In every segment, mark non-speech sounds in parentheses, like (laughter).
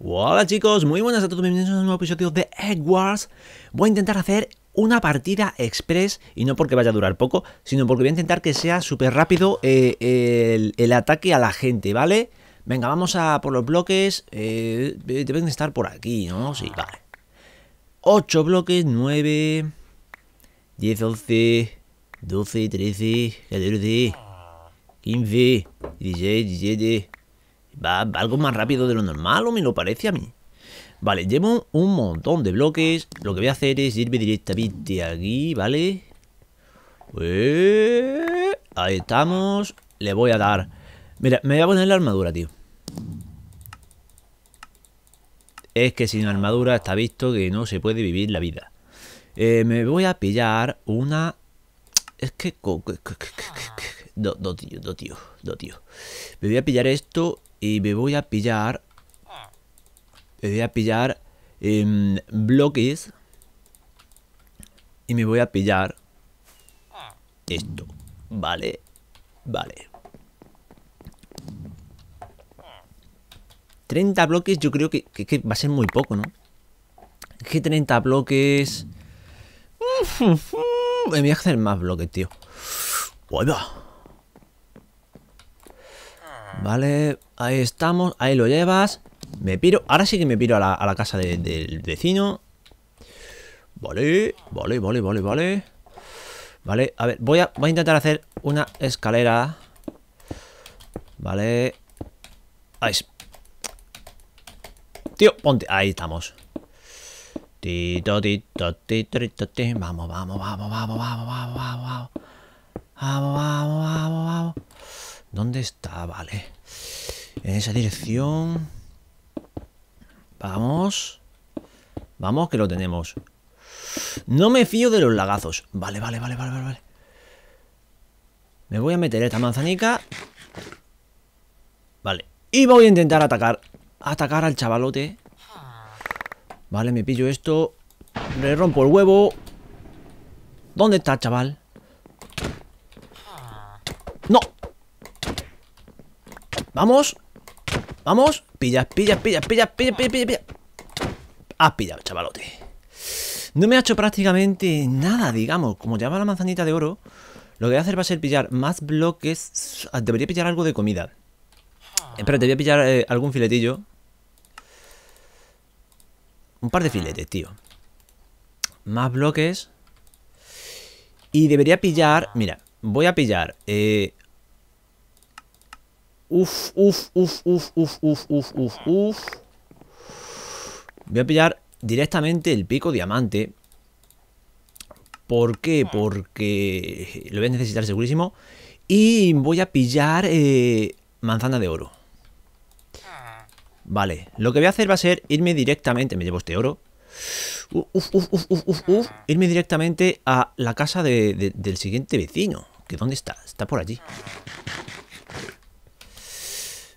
Hola chicos, muy buenas a todos, bienvenidos a un nuevo episodio de Egg Wars. Voy a intentar hacer una partida express y no porque vaya a durar poco, sino porque voy a intentar que sea súper rápido eh, el, ataque a la gente, ¿vale? Venga, vamos a por los bloques, eh, eh, deben estar por aquí, ¿no? Sí, vale. 8 bloques, 9, 10, 11, 12, 13, 14, 15, 16, 17, Va, algo más rápido de lo normal o me lo parece a mí. Vale, llevo un montón de bloques. Lo que voy a hacer es irme directamente aquí, ¿vale? Eh, ahí estamos. Le voy a dar... Mira, me voy a poner la armadura, tío. Es que sin armadura está visto que no se puede vivir la vida. Eh, me voy a pillar una... Es que... No, do tío, no, tío, tío. Me voy a pillar esto y me voy a pillar... Me voy a pillar em, bloques. Y me voy a pillar esto. Vale, vale. 30 bloques yo creo que, va a ser muy poco, ¿no? Que 30 bloques... Me voy a hacer más bloques, tío. Bueno. Vale, ahí estamos, ahí lo llevas. Me piro, ahora sí que me piro a la, a la casa del vecino. Vale, vale, vale, vale, vale. Vale, a ver, voy a, voy a intentar hacer una escalera. Vale. Ahí. Tío, ponte. Ahí estamos. Tito, tito, tito, tito, tito. Vamos, vamos, vamos, vamos, vamos, vamos, vamos, vamos. Vamos, vamos, vamos, vamos. ¿Dónde está? Vale. En esa dirección. Vamos. Vamos, que lo tenemos. No me fío de los lagazos. Vale, vale, vale, vale, vale. Me voy a meter esta manzanica. Vale. Y voy a intentar atacar. Atacar al chavalote. Vale, me pillo esto. Le rompo el huevo. ¿Dónde está, chaval? ¡No! Vamos. Vamos. Pillas, pillas, pillas, pillas, pillas, pillas, pillas. Has pillado, chavalote. No me ha hecho prácticamente nada, digamos. Como lleva la manzanita de oro, lo que voy a hacer va a ser pillar más bloques. Ah, debería pillar algo de comida. Eh, Espera, te pillar eh, algún filetillo. Un par de filetes, tío. Más bloques. Y debería pillar... Mira, voy a pillar eh, Uf, uf, uf, uf, uf, uf, uf, uf, uf. Voy a pillar directamente el pico diamante. ¿Por qué? Porque lo voy a necesitar segurísimo. Y voy a pillar manzana de oro. Vale, lo que voy a hacer va a ser irme directamente... Me llevo este oro. Uf, uf, uf, irme directamente a la casa del siguiente vecino. ¿Que dónde está? Está por allí.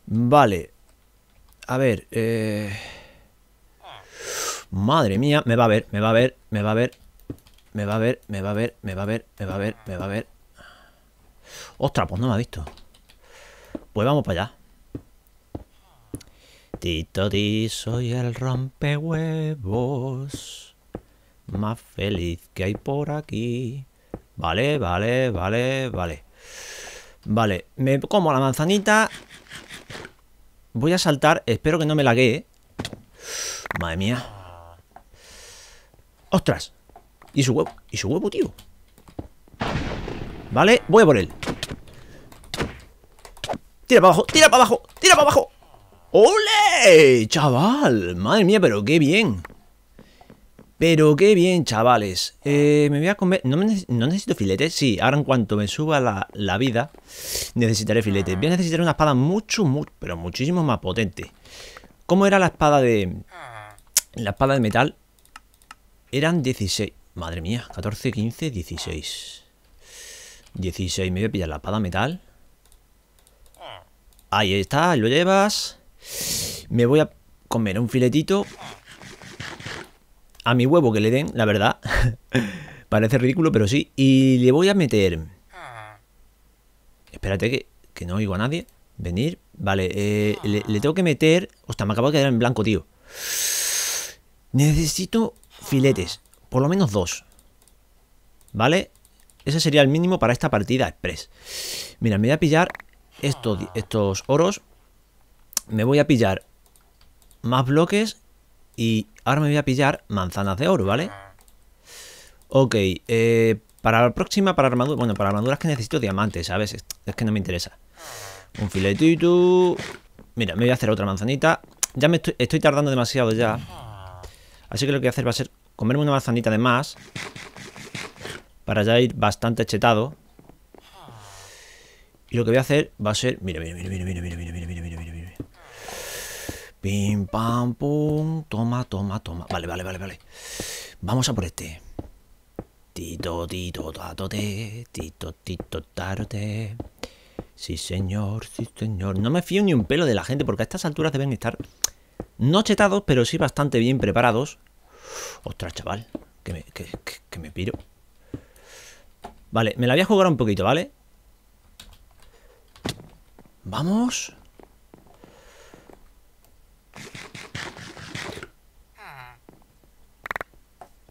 Vale. A ver. Eh, madre mía, me va a ver, me va a ver, me va a ver. Me va a ver, me va a ver, me va a ver, me va a ver, me va a ver. Ostras, pues no me ha visto. Pues vamos para allá. Tito ti soy el rompehuevos. Más feliz que hay por aquí. Vale, vale, vale, vale. Vale, me como la manzanita Voy a saltar, espero que no me laguee. Madre mía. ¡Ostras! Y su huevo, y su huevo, tío. Vale, voy a por él. Tira para abajo, tira para abajo, tira para abajo. ¡Ole! Chaval, madre mía, pero qué bien. Pero qué bien, chavales. Eh, me voy a comer... ¿No, necesito filetes. Sí, ahora en cuanto me suba la, vida, necesitaré filetes. Voy a necesitar una espada mucho, mucho, pero muchísimo más potente. ¿Cómo era la espada de... La espada de metal? Eran 16. Madre mía, 14, 15, 16. 16, me voy a pillar la espada metal. Ahí está, lo llevas. Me voy a comer un filetito a mi huevo que le den, la verdad. (laughs) Parece ridículo, pero sí. Y le voy a meter... Espérate que, que no oigo a nadie. Venir. Vale, eh, le, tengo que meter... ostras, me acabo de quedar en blanco, tío. Necesito filetes. Por lo menos dos. ¿Vale? Ese sería el mínimo para esta partida express. Mira, me voy a pillar estos, estos oros. Me voy a pillar más bloques y ahora me voy a pillar manzanas de oro, ¿vale? Ok, eh, para la próxima, para armaduras... Bueno, para armaduras que necesito diamantes, ¿sabes? Es que no me interesa. Un filetito... Mira, me voy a hacer otra manzanita. Ya me estoy, tardando demasiado ya. Así que lo que voy a hacer va a ser comerme una manzanita de más. Para ya ir bastante chetado. Y lo que voy a hacer va a ser... Mira, mira, mira, mira, mira, mira, mira, mira. Pim, pam, pum. Toma, toma, toma. Vale, vale, vale, vale. Vamos a por este. Tito, tito, tatote. Tito, tito, tarote. Sí, señor, sí, señor. No me fío ni un pelo de la gente porque a estas alturas deben estar no chetados, pero sí bastante bien preparados. Ostras, chaval, que que me piro. Vale, me la voy a jugar un poquito, ¿vale? Vamos.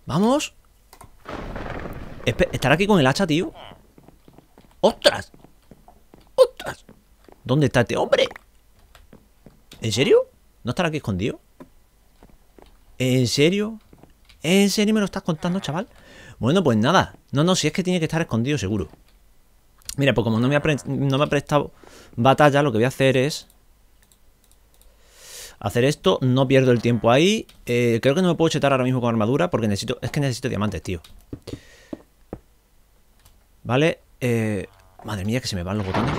Vamos. Estar aquí con el hacha, tío. ¡Ostras! ¡Ostras! ¿Dónde está este hombre? ¿En serio? ¿No estará aquí escondido? ¿En serio? ¿En serio me lo estás contando, chaval? Bueno, pues nada. No, no, si es que tiene que estar escondido seguro. Mira, pues como no no me ha prestado batalla, lo que voy a hacer es hacer esto, no pierdo el tiempo ahí. Eh, creo que no me puedo chetar ahora mismo con armadura porque necesito... Es que necesito diamantes, tío. Vale. Eh, madre mía, que se me van los botones.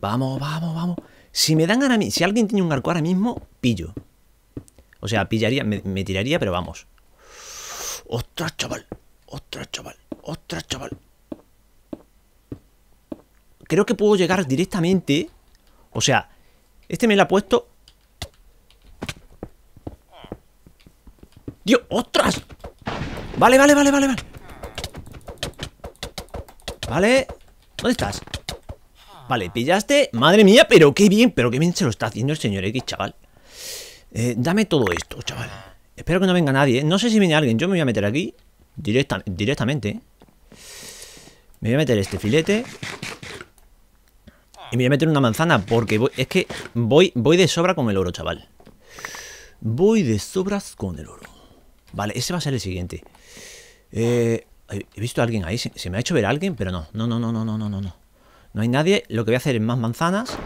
Vamos, vamos, vamos. Si me dan ahora mismo... Si alguien tiene un arco ahora mismo, pillo. O sea, pillaría, me, me tiraría, pero vamos. ¡Ostras, chaval! ¡Ostras, chaval! ¡Ostras, chaval! Creo que puedo llegar directamente o sea, este me la ha puesto... ¡Dios! ¡Ostras! Vale, vale, vale, vale, vale. Vale. ¿Dónde estás? Vale, pillaste. Madre mía, pero qué bien, pero qué bien se lo está haciendo el señor X, chaval. Eh, dame todo esto, chaval. Espero que no venga nadie. ¿eh? No sé si viene alguien. Yo me voy a meter aquí. directamente. Me voy a meter este filete. Y me voy a meter una manzana porque voy, es que voy, voy de sobra con el oro, chaval. Voy de sobra con el oro. Vale, ese va a ser el siguiente. Eh, he visto a alguien ahí. Se, me ha hecho ver a alguien, pero no. No, no, no, no, no, no, no. No hay nadie. Lo que voy a hacer es más manzanas.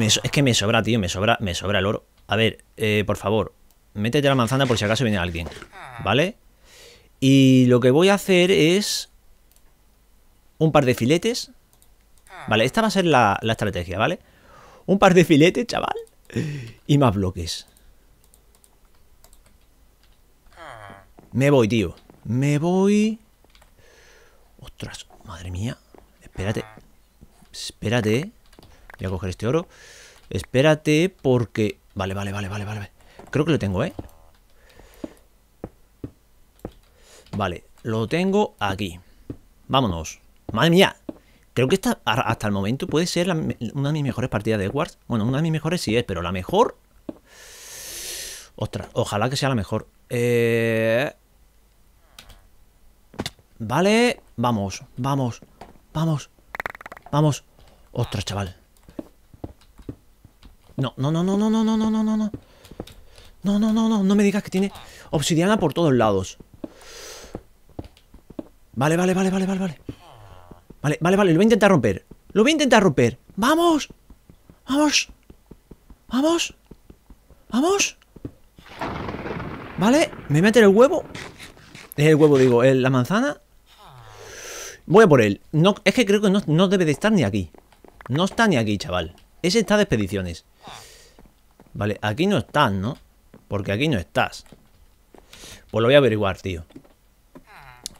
es que me sobra, tío. Me sobra, me sobra el oro. A ver, eh, por favor. Métete la manzana por si acaso viene alguien. ¿Vale? Y lo que voy a hacer es... Un par de filetes Vale, esta va a ser la, estrategia, ¿vale? Un par de filetes, chaval. Y más bloques. Me voy, tío. Me voy. Ostras, madre mía. Espérate. Espérate. Voy a coger este oro. Espérate porque... Vale, vale, vale, vale, vale. Creo que lo tengo, ¿eh? Vale, lo tengo aquí. Vámonos. Madre mía. Creo que esta, hasta el momento puede ser una de mis mejores partidas de Edwards. Bueno, una de mis mejores sí es, pero la mejor. Ostras, ojalá que sea la mejor. Eh... Vale, vamos, vamos, vamos, vamos. Ostras, chaval. No, no, no, no, no, no, no, no, no, no, no. No, no, no, no, no me digas que tiene obsidiana por todos lados. Vale, vale, vale, vale, vale, vale. Vale, vale, vale, lo voy a intentar romper. Lo voy a intentar romper. ¡Vamos! ¡Vamos! ¡Vamos! ¡Vamos! Vale, me voy meter el huevo. es El huevo, digo, la manzana. Voy a por él. No, es que creo que no, no debe de estar ni aquí. No está ni aquí, chaval. Ese está de expediciones. Vale, aquí no estás, ¿no? Porque aquí no estás. Pues lo voy a averiguar, tío.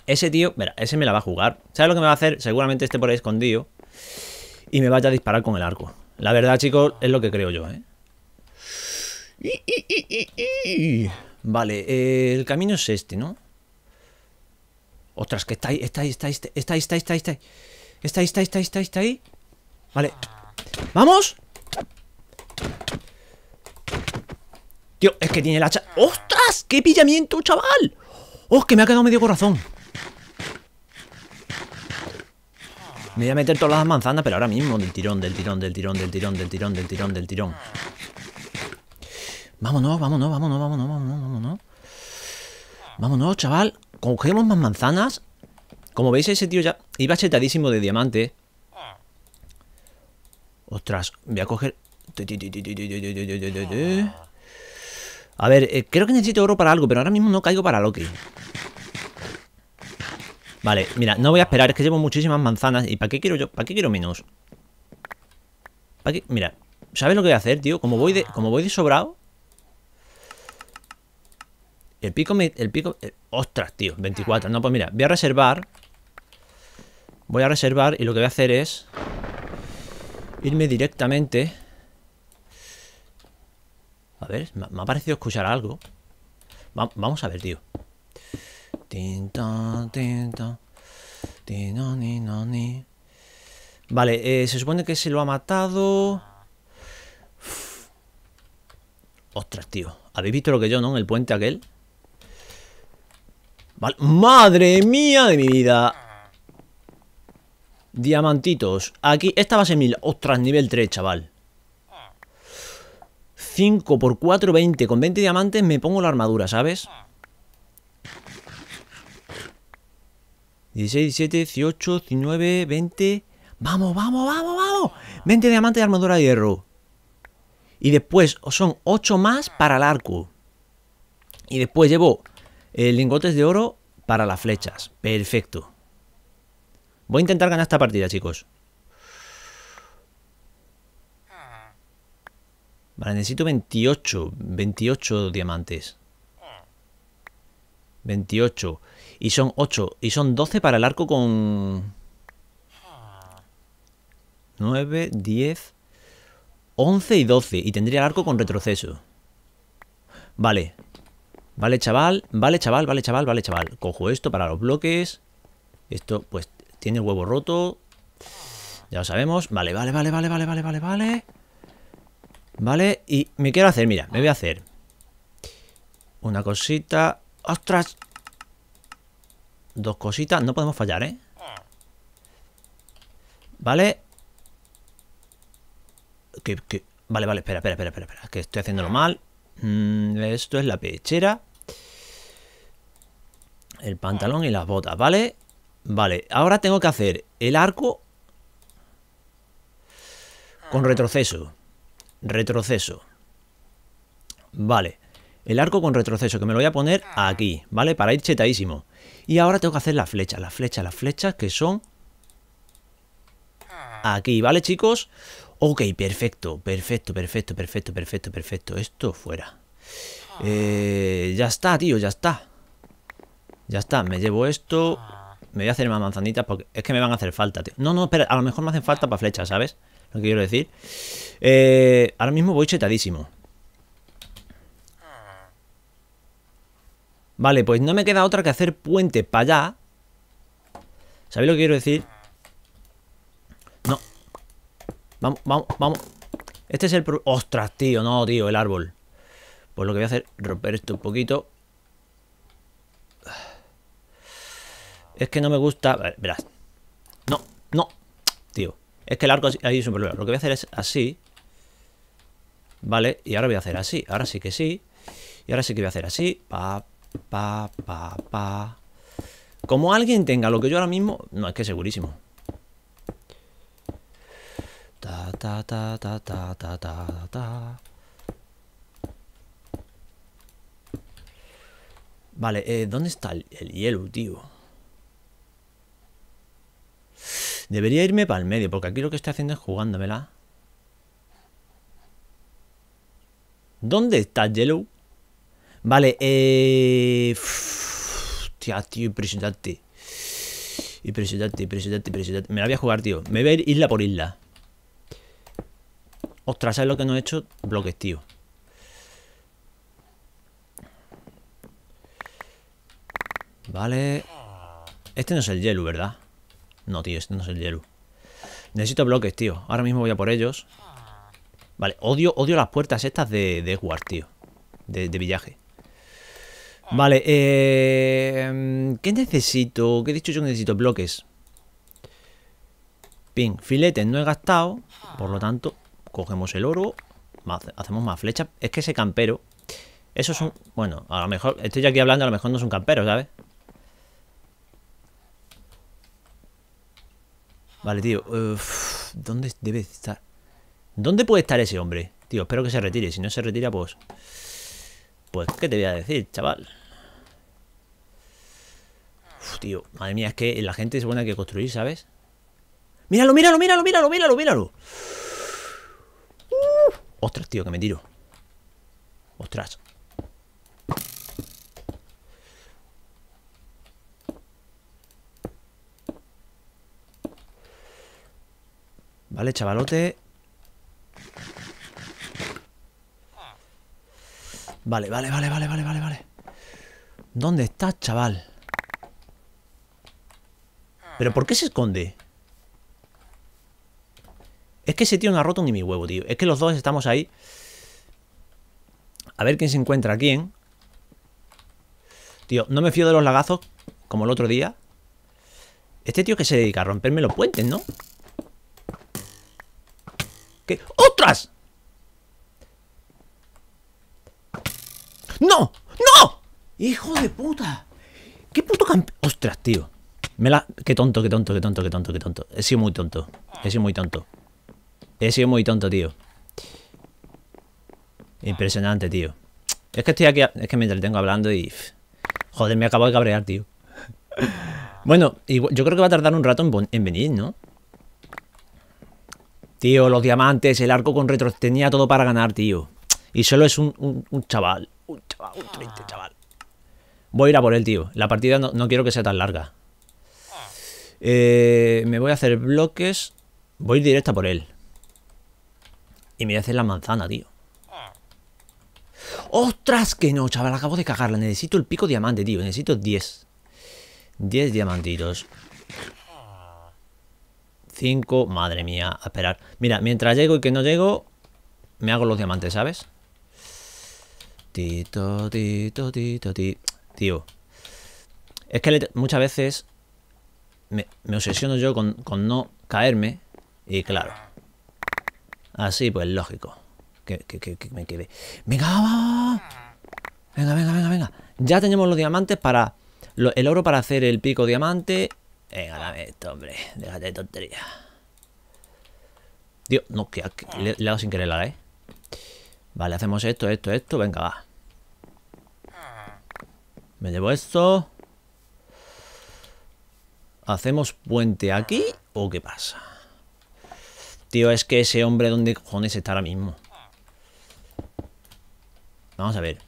Ese tío, mira, ese me la va a jugar. ¿Sabes lo que me va a hacer? Seguramente esté por ahí escondido. Y me vaya a disparar con el arco. La verdad, chicos, es lo que creo yo, ¿eh? Vale, el camino es este, ¿no? Ostras, que está ahí, está ahí, está ahí, está ahí, está ahí, está ahí, está ahí. Está ahí, está ahí, está está Vale. ¡Vamos! Tío, es que tiene el hacha. ¡Ostras! ¡Qué pillamiento, chaval! ¡Oh, que me ha quedado medio corazón! Me voy a meter todas las manzanas, pero ahora mismo. Del tirón, del tirón, del tirón, del tirón, del tirón, del tirón, del tirón. Vámonos, vámonos, vámonos, vámonos, vámonos, vámonos. Vámonos, chaval. Cogemos más manzanas. Como veis, ese tío ya iba chetadísimo de diamante. Ostras, voy a coger... A ver, creo que necesito oro para algo, pero ahora mismo no caigo para Loki. Vale, mira, no voy a esperar, es que llevo muchísimas manzanas. ¿Y para qué quiero yo? ¿Para qué quiero menos? Mira, ¿sabes lo que voy a hacer, tío? Como voy de, como voy de sobrado. El pico me. El pico. Eh, ostras, tío. 24. No, pues mira, voy a reservar. Voy a reservar y lo que voy a hacer es. Irme directamente. A ver, me, ha parecido escuchar algo. vamos a ver, tío. Vale, se supone que se lo ha matado. Ostras, tío. ¿Habéis visto lo que yo, no? En el puente aquel. Vale. ¡Madre mía de mi vida! Diamantitos. Aquí, esta base mil. Ostras, nivel 3, chaval. 5 por 4, 20. Con 20 diamantes me pongo la armadura, ¿sabes? 16, 17, 18, 19, 20. Vamos, vamos, vamos, vamos. 20 diamantes de armadura de hierro. Y después son 8 más para el arco. Y después llevo eh, lingotes de oro para las flechas. Perfecto. Voy a intentar ganar esta partida, chicos. Vale, necesito 28, 28 diamantes. 28. Y son 8. Y son 12 para el arco con... 9, 10, 11 y 12. Y tendría el arco con retroceso. Vale. Vale, chaval. Vale, chaval, vale, chaval, vale, chaval. Cojo esto para los bloques. Esto, pues, tiene el huevo roto. Ya lo sabemos. Vale, vale, vale, vale, vale, vale, vale, vale. Vale, y me quiero hacer, mira, me voy a hacer una cosita ¡Ostras! Dos cositas. No podemos fallar, ¿eh? Vale. Vale, vale, espera, espera, espera, espera, Que estoy haciéndolo mal. Mm, esto es la pechera. El pantalón y las botas, ¿vale? Vale, ahora tengo que hacer el arco con retroceso. Retroceso. Vale. El arco con retroceso, que me lo voy a poner ah. aquí, ¿vale? Para ir chetadísimo. Y ahora tengo que hacer las flechas, las flechas, las flechas, que son ah. aquí, ¿vale, chicos? Ok, perfecto, perfecto, perfecto, perfecto, perfecto, perfecto. Esto fuera. Ah. Eh, ya está, tío, ya está. Ya está, me llevo esto. Me voy a hacer más manzanitas porque es que me van a hacer falta, tío. No, no, espera, a lo mejor me hacen falta para flechas, ¿sabes? Lo que quiero decir. Eh, ahora mismo voy chetadísimo. Vale, pues no me queda otra que hacer puente para allá. ¿Sabéis lo que quiero decir? No. Vamos, vamos, vamos. Este es el... ¡Ostras, tío! No, tío, el árbol. Pues lo que voy a hacer, romper esto un poquito. Es que no me gusta... Ver, verás. No, no. Tío. Es que el arco ahí es un problema. Lo que voy a hacer es así. Vale, y ahora voy a hacer así. Ahora sí que sí. Y ahora sí que voy a hacer así. Pa, Pa, pa, pa. Como alguien tenga lo que yo ahora mismo... No, es que segurísimo. Ta, ta, ta, ta, ta, ta, ta, Vale, eh, ¿dónde está el, hielo, tío? Debería irme para el medio, porque aquí lo que estoy haciendo es jugándomela. ¿Dónde está el Yellow? Vale, eh... Hostia, tío, impresionante. Impresionante, impresionante, impresionante. Me la voy a jugar, tío. Me voy a ir isla por isla. Ostras, ¿sabes lo que no he hecho? Bloques, tío. Vale. Este no es el Yelu, ¿verdad? No, tío, este no es el Yelu. Necesito bloques, tío. Ahora mismo voy a por ellos. Vale, odio, odio las puertas estas de, de tío. De, de villaje. Vale, eh, ¿qué necesito? ¿Qué he dicho yo necesito? Bloques. Ping, filetes no he gastado, por lo tanto, cogemos el oro, hacemos más flechas. Es que ese campero, eso es un... Bueno, a lo mejor, estoy aquí hablando, a lo mejor no es un campero, ¿sabes? Vale, tío, ¿dónde debe estar? ¿Dónde puede estar ese hombre? Tío, espero que se retire, si no se retira, pues... Pues, ¿qué te voy a decir, chaval? tío, madre mía, es que la gente es buena que construir, ¿sabes? Míralo, míralo, míralo, míralo, míralo, míralo. Uh, ostras, tío, que me tiro. Ostras. Vale, chavalote. Vale, vale, vale, vale, vale, vale, vale. ¿Dónde estás, chaval? ¿Pero por qué se esconde? Es que ese tío no ha roto ni mi huevo, tío. Es que los dos estamos ahí. A ver quién se encuentra aquí, quién. Tío, no me fío de los lagazos, como el otro día. Este tío que se dedica a romperme los puentes, ¿no? ¿Qué? ¡Otras! ¡No! ¡No! ¡Hijo de puta! ¡Qué puto campeón! ¡Ostras, tío! Me la... Qué tonto, qué tonto, qué tonto, qué tonto, qué tonto. He sido muy tonto. He sido muy tonto. He sido muy tonto, tío. Impresionante, tío. Es que estoy aquí... Es que me entretengo hablando y... Joder, me acabo de cabrear, tío. Bueno, yo creo que va a tardar un rato en, venir, ¿no? Tío, los diamantes, el arco con retro... Tenía todo para ganar, tío. Y solo es un, chaval. Un chaval, un triste chaval. Voy a ir a por él, tío. La partida no quiero que sea tan larga. Eh, me voy a hacer bloques. Voy directa por él. Y me voy a hacer la manzana, tío. ¡Ostras! Que no, chaval, acabo de cagarla. Necesito el pico diamante, tío. Necesito 10. 10 diamantitos. 5. Madre mía, a esperar. Mira, mientras llego y que no llego, me hago los diamantes, ¿sabes? Tito, tito, tito, tito. Tío. Es que muchas veces me, obsesiono yo con, no caerme y claro. Así pues lógico. Que, me quede. Venga, Venga, venga, venga, venga. Ya tenemos los diamantes para. el oro para hacer el pico diamante. Venga, dame esto, hombre. Déjate de tontería. Dios, no, que, le, le, hago sin querer la ¿eh? Vale, hacemos esto, esto, esto. Venga, va. Me llevo esto. ¿Hacemos puente aquí o qué pasa? Tío, es que ese hombre, ¿dónde cojones está ahora mismo? Vamos a ver.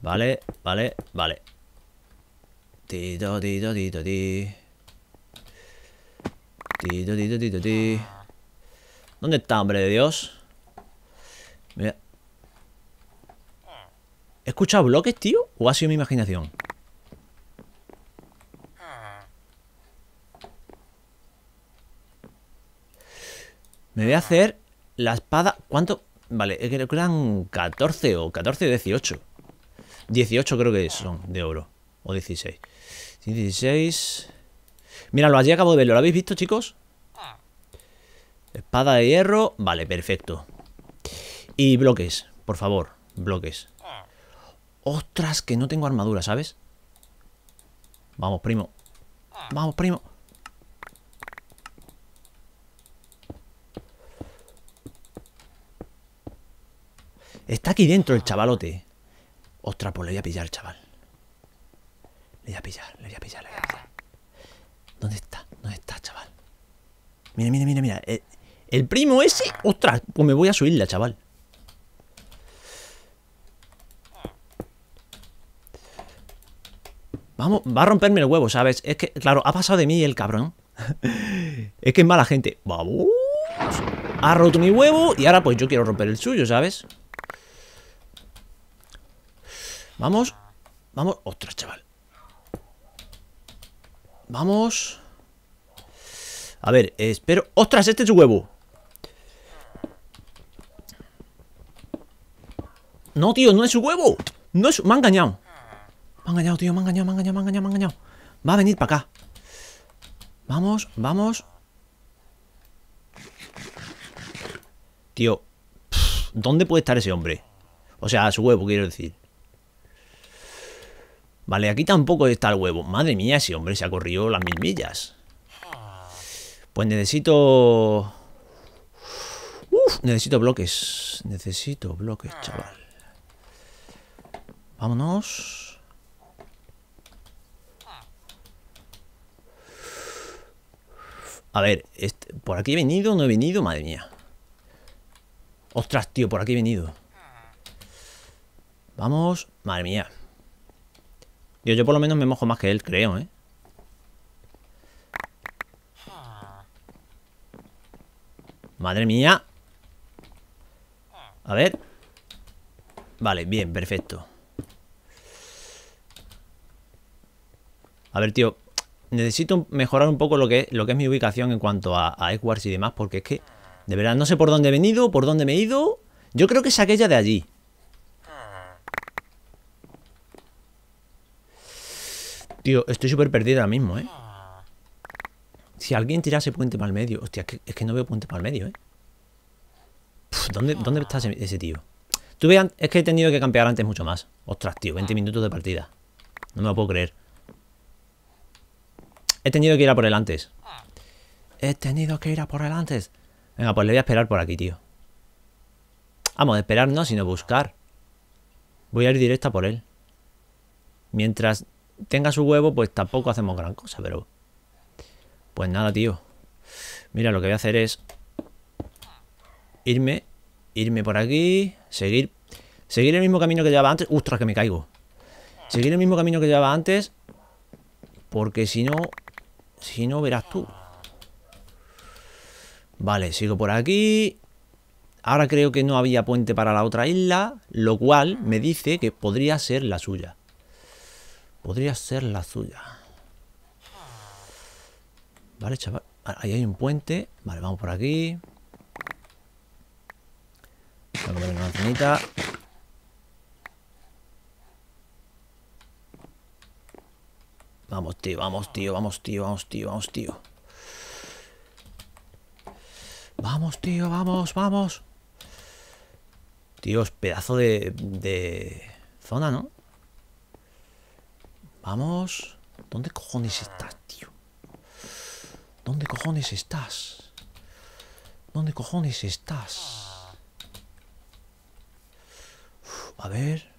Vale, vale, vale. Tito, tito, tito, ti. Tito, tito, tito, ti. ¿Dónde está, hombre de Dios? Mira. ¿He escuchado bloques, tío? ¿O ha sido mi imaginación? Me voy a hacer la espada... ¿Cuánto? Vale, creo que eran 14 o 14 18. 18 creo que son de oro. O 16. 16... Míralo, allí acabo de verlo. ¿Lo habéis visto, chicos? Espada de hierro. Vale, perfecto. Y bloques, por favor. Bloques. Ostras, que no tengo armadura, ¿sabes? Vamos, primo. Vamos, primo. Está aquí dentro el chavalote. Ostras, pues le voy a pillar, chaval. Le voy a pillar, le voy a pillar, le voy a ¿Dónde está? ¿Dónde está, chaval? Mira, mira, mira, mira. Eh, el, primo ese. Ostras, pues me voy a subirla, chaval. Vamos, va a romperme el huevo, ¿sabes? Es que, claro, ha pasado de mí el cabrón. (laughs) es que es mala gente. Vamos. Ha roto mi huevo y ahora pues yo quiero romper el suyo, ¿sabes? Vamos. Vamos. Ostras, chaval. Vamos. A ver, espero... ¡Ostras, este es su huevo! No, tío, no es su huevo. No es... Me ha engañado. Me ha engañado, tío. Me han engañado, me han engañado, me han engañado, Va a venir para acá. Vamos, vamos. Tío. ¿Dónde puede estar ese hombre? O sea, su huevo, quiero decir. Vale, aquí tampoco está el huevo. Madre mía, ese hombre se ha corrido las mil millas. Pues necesito... Uf, necesito bloques. Necesito bloques, chaval. Vámonos. A ver, este, ¿por aquí he venido no he venido? Madre mía. Ostras, tío, por aquí he venido. Vamos. Madre mía. Yo yo por lo menos me mojo más que él, creo, ¿eh? Madre mía. A ver. Vale, bien, perfecto. A ver, tío. Necesito mejorar un poco lo que, lo que es mi ubicación en cuanto a, a y demás, porque es que, de verdad, no sé por dónde he venido, por dónde me he ido. Yo creo que es aquella de allí. Tío, estoy súper perdido ahora mismo, ¿eh? Si alguien tirase puente para el medio... Hostia, es que, no veo puente para el medio, ¿eh? ¿dónde, ¿Dónde está ese, tío? es que he tenido que campear antes mucho más. Ostras, tío, 20 minutos de partida. No me lo puedo creer. He tenido que ir a por él antes. He tenido que ir a por él antes. Venga, pues le voy a esperar por aquí, tío. Vamos, esperar no, sino buscar. Voy a ir directa por él. Mientras tenga su huevo, pues tampoco hacemos gran cosa, pero... Pues nada, tío. Mira, lo que voy a hacer es irme, irme por aquí, seguir, seguir el mismo camino que llevaba antes. ¡Ostras, que me caigo! Seguir el mismo camino que llevaba antes, porque si no, si no, verás tú. Vale, sigo por aquí. Ahora creo que no había puente para la otra isla, lo cual me dice que podría ser la suya. Podría ser la suya. Vale, chaval. Ah, ahí hay un puente. Vale, vamos por aquí. vamos a una Vamos, tío, vamos, tío, vamos, tío, vamos, tío, vamos, tío. Vamos, tío, vamos, vamos. es pedazo de, de zona, ¿no? Vamos. ¿Dónde cojones estás, tío? ¿Dónde cojones estás? ¿Dónde cojones estás? a ver.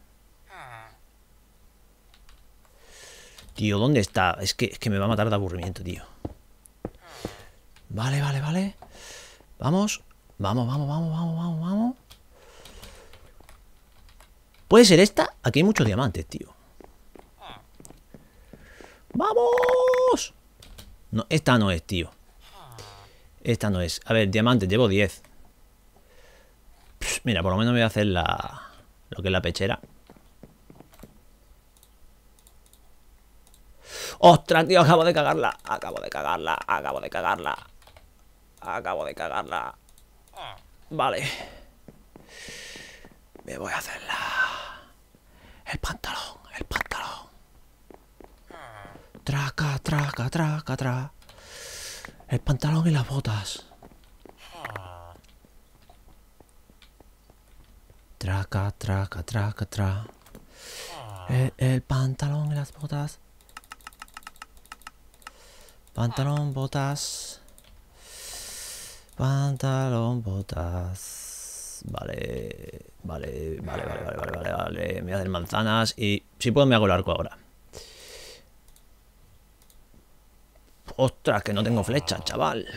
Tío, ¿dónde está? Es que, es que me va a matar de aburrimiento, tío. Vale, vale, vale. Vamos. Vamos, vamos, vamos, vamos, vamos, vamos. ¿Puede ser esta? Aquí hay muchos diamantes, tío. ¡Vamos! No, esta no es, tío. Esta no es. A ver, diamante, llevo 10. mira, por lo menos me voy a hacer la... Lo que es la pechera. ¡Ostras, tío! Acabo de cagarla. Acabo de cagarla. Acabo de cagarla. Acabo de cagarla. Vale. Me voy a hacer la... El pantalón. El pantalón. Traca, traca, traca, traca. El pantalón y las botas. Traca, traca, traca, traca. El, el pantalón y las botas. Pantalón, botas. Pantalón, botas. Vale, vale, vale, vale, vale, vale, vale. Me voy a hacer manzanas y si puedo me hago el arco ahora. Ostras, que no tengo flechas, chaval.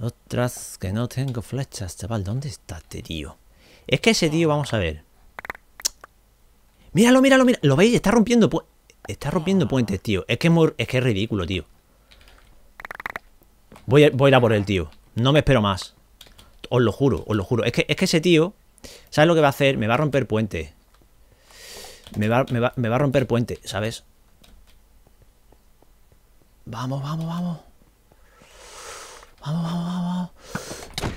Ostras, que no tengo flechas, chaval. ¿Dónde está este tío? Es que ese tío, vamos a ver. Míralo, míralo, míralo. ¿Lo veis? Está rompiendo Está rompiendo puentes, tío. Es que es, que es ridículo, tío. Voy a, voy a ir a por él, tío. No me espero más. Os lo juro, os lo juro. Es que, es que ese tío... ¿Sabes lo que va a hacer? Me va a romper puente. Me va, me va a romper puente, ¿sabes? Vamos, vamos, vamos. Vamos, vamos, vamos.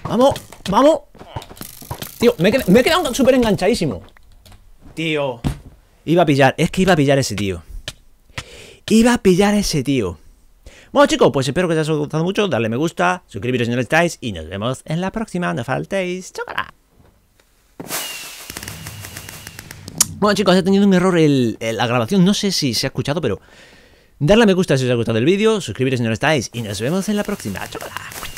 Vamos, vamos. Tío, me he, quedado súper enganchadísimo. Tío. Iba a pillar, es que iba a pillar ese tío. Iba a pillar ese tío. Bueno chicos, pues espero que os haya gustado mucho, dale me gusta, suscribiros si no lo estáis y nos vemos en la próxima, no faltéis. ¡Chocala! Bueno chicos, he tenido un error en la grabación, no sé si se ha escuchado, pero darle a me gusta si os ha gustado el vídeo, suscribiros si no lo estáis y nos vemos en la próxima. Chau.